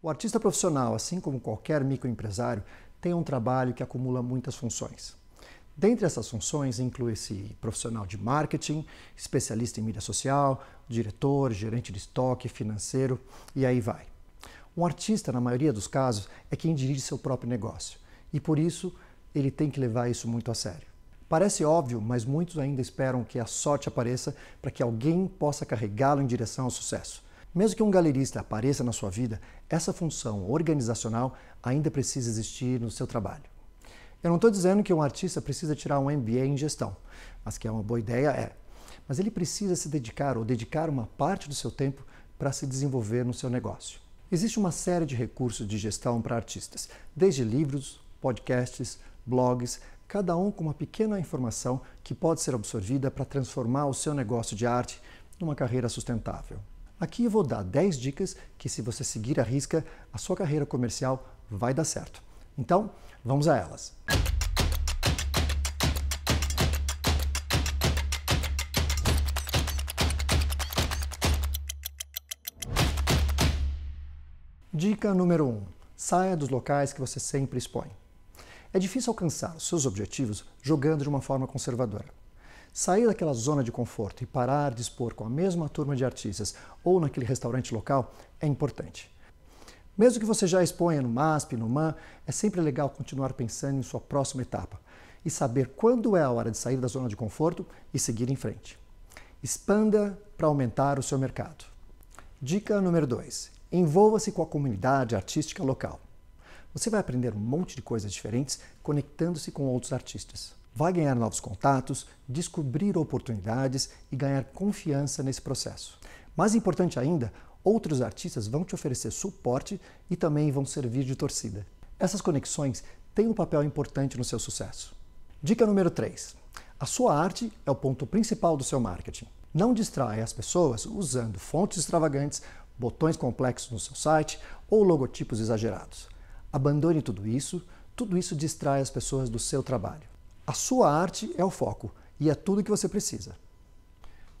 O artista profissional, assim como qualquer microempresário, tem um trabalho que acumula muitas funções. Dentre essas funções inclui-se profissional de marketing, especialista em mídia social, diretor, gerente de estoque, financeiro e aí vai. Um artista, na maioria dos casos, é quem dirige seu próprio negócio e por isso ele tem que levar isso muito a sério. Parece óbvio, mas muitos ainda esperam que a sorte apareça para que alguém possa carregá-lo em direção ao sucesso. Mesmo que um galerista apareça na sua vida, essa função organizacional ainda precisa existir no seu trabalho. Eu não estou dizendo que um artista precisa tirar um MBA em gestão, mas que é uma boa ideia, é. Mas ele precisa se dedicar ou dedicar uma parte do seu tempo para se desenvolver no seu negócio. Existe uma série de recursos de gestão para artistas, desde livros, podcasts, blogs, cada um com uma pequena informação que pode ser absorvida para transformar o seu negócio de arte numa carreira sustentável. Aqui eu vou dar 10 dicas que, se você seguir a risca, a sua carreira comercial vai dar certo. Então, vamos a elas. Dica número 1: um, saia dos locais que você sempre expõe. É difícil alcançar os seus objetivos jogando de uma forma conservadora. Sair daquela zona de conforto e parar de expor com a mesma turma de artistas ou naquele restaurante local é importante. Mesmo que você já exponha no MASP, no MAN, é sempre legal continuar pensando em sua próxima etapa e saber quando é a hora de sair da zona de conforto e seguir em frente. Expanda para aumentar o seu mercado. Dica número 2: envolva-se com a comunidade artística local. Você vai aprender um monte de coisas diferentes conectando-se com outros artistas vai ganhar novos contatos, descobrir oportunidades e ganhar confiança nesse processo. Mais importante ainda, outros artistas vão te oferecer suporte e também vão servir de torcida. Essas conexões têm um papel importante no seu sucesso. Dica número 3. A sua arte é o ponto principal do seu marketing. Não distraia as pessoas usando fontes extravagantes, botões complexos no seu site ou logotipos exagerados. Abandone tudo isso, tudo isso distrai as pessoas do seu trabalho. A sua arte é o foco e é tudo o que você precisa.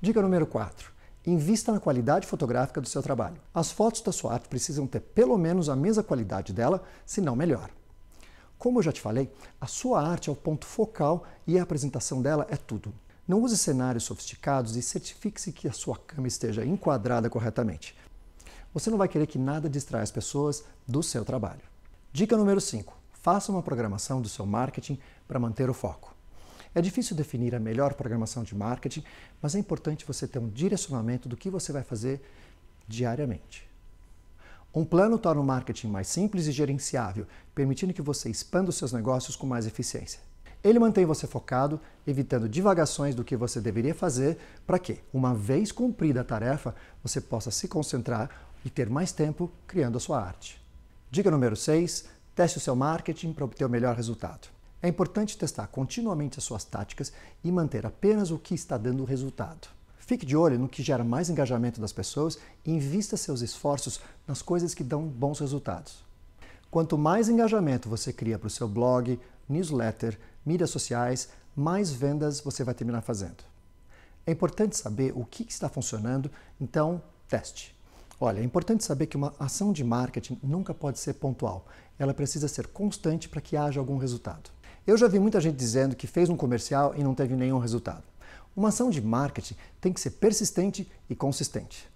Dica número 4. Invista na qualidade fotográfica do seu trabalho. As fotos da sua arte precisam ter pelo menos a mesma qualidade dela, se não melhor. Como eu já te falei, a sua arte é o ponto focal e a apresentação dela é tudo. Não use cenários sofisticados e certifique-se que a sua cama esteja enquadrada corretamente. Você não vai querer que nada distraia as pessoas do seu trabalho. Dica número 5. Faça uma programação do seu marketing para manter o foco. É difícil definir a melhor programação de marketing, mas é importante você ter um direcionamento do que você vai fazer diariamente. Um plano torna o marketing mais simples e gerenciável, permitindo que você expanda os seus negócios com mais eficiência. Ele mantém você focado, evitando divagações do que você deveria fazer, para que, uma vez cumprida a tarefa, você possa se concentrar e ter mais tempo criando a sua arte. Dica número 6: Teste o seu marketing para obter o melhor resultado. É importante testar continuamente as suas táticas e manter apenas o que está dando resultado. Fique de olho no que gera mais engajamento das pessoas e invista seus esforços nas coisas que dão bons resultados. Quanto mais engajamento você cria para o seu blog, newsletter, mídias sociais, mais vendas você vai terminar fazendo. É importante saber o que está funcionando, então teste. Olha, é importante saber que uma ação de marketing nunca pode ser pontual. Ela precisa ser constante para que haja algum resultado. Eu já vi muita gente dizendo que fez um comercial e não teve nenhum resultado. Uma ação de marketing tem que ser persistente e consistente.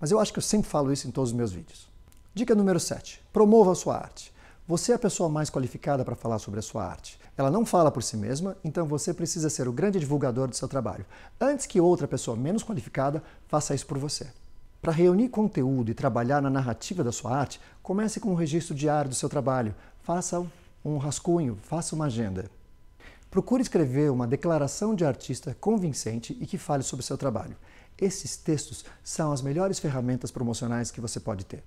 Mas eu acho que eu sempre falo isso em todos os meus vídeos. Dica número 7: promova a sua arte. Você é a pessoa mais qualificada para falar sobre a sua arte. Ela não fala por si mesma, então você precisa ser o grande divulgador do seu trabalho, antes que outra pessoa menos qualificada faça isso por você. Para reunir conteúdo e trabalhar na narrativa da sua arte, comece com um registro diário do seu trabalho. Faça um rascunho, faça uma agenda. Procure escrever uma declaração de artista convincente e que fale sobre o seu trabalho. Esses textos são as melhores ferramentas promocionais que você pode ter.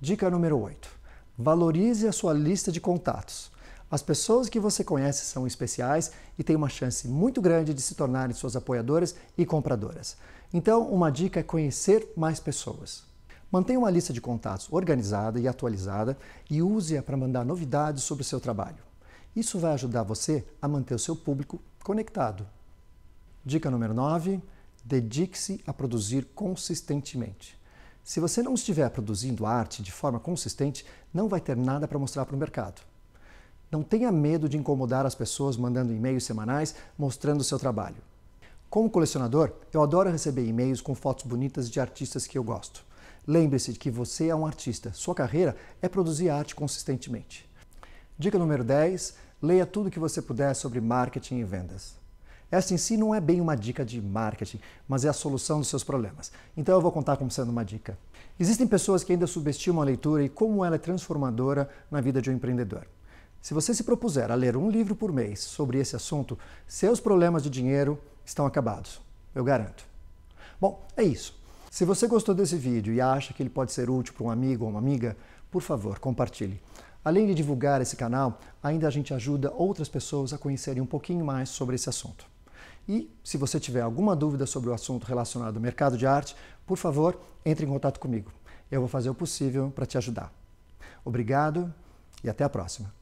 Dica número 8. Valorize a sua lista de contatos. As pessoas que você conhece são especiais e têm uma chance muito grande de se tornarem suas apoiadoras e compradoras. Então, uma dica é conhecer mais pessoas. Mantenha uma lista de contatos organizada e atualizada e use-a para mandar novidades sobre o seu trabalho. Isso vai ajudar você a manter o seu público conectado. Dica número 9: dedique-se a produzir consistentemente. Se você não estiver produzindo arte de forma consistente, não vai ter nada para mostrar para o mercado. Não tenha medo de incomodar as pessoas mandando e-mails semanais mostrando o seu trabalho. Como colecionador, eu adoro receber e-mails com fotos bonitas de artistas que eu gosto. Lembre-se de que você é um artista, sua carreira é produzir arte consistentemente. Dica número 10: leia tudo que você puder sobre marketing e vendas. Esta em si não é bem uma dica de marketing, mas é a solução dos seus problemas. Então eu vou contar como sendo uma dica. Existem pessoas que ainda subestimam a leitura e como ela é transformadora na vida de um empreendedor. Se você se propuser a ler um livro por mês sobre esse assunto, seus problemas de dinheiro estão acabados. Eu garanto. Bom, é isso. Se você gostou desse vídeo e acha que ele pode ser útil para um amigo ou uma amiga, por favor, compartilhe. Além de divulgar esse canal, ainda a gente ajuda outras pessoas a conhecerem um pouquinho mais sobre esse assunto. E se você tiver alguma dúvida sobre o assunto relacionado ao mercado de arte, por favor, entre em contato comigo. Eu vou fazer o possível para te ajudar. Obrigado e até a próxima.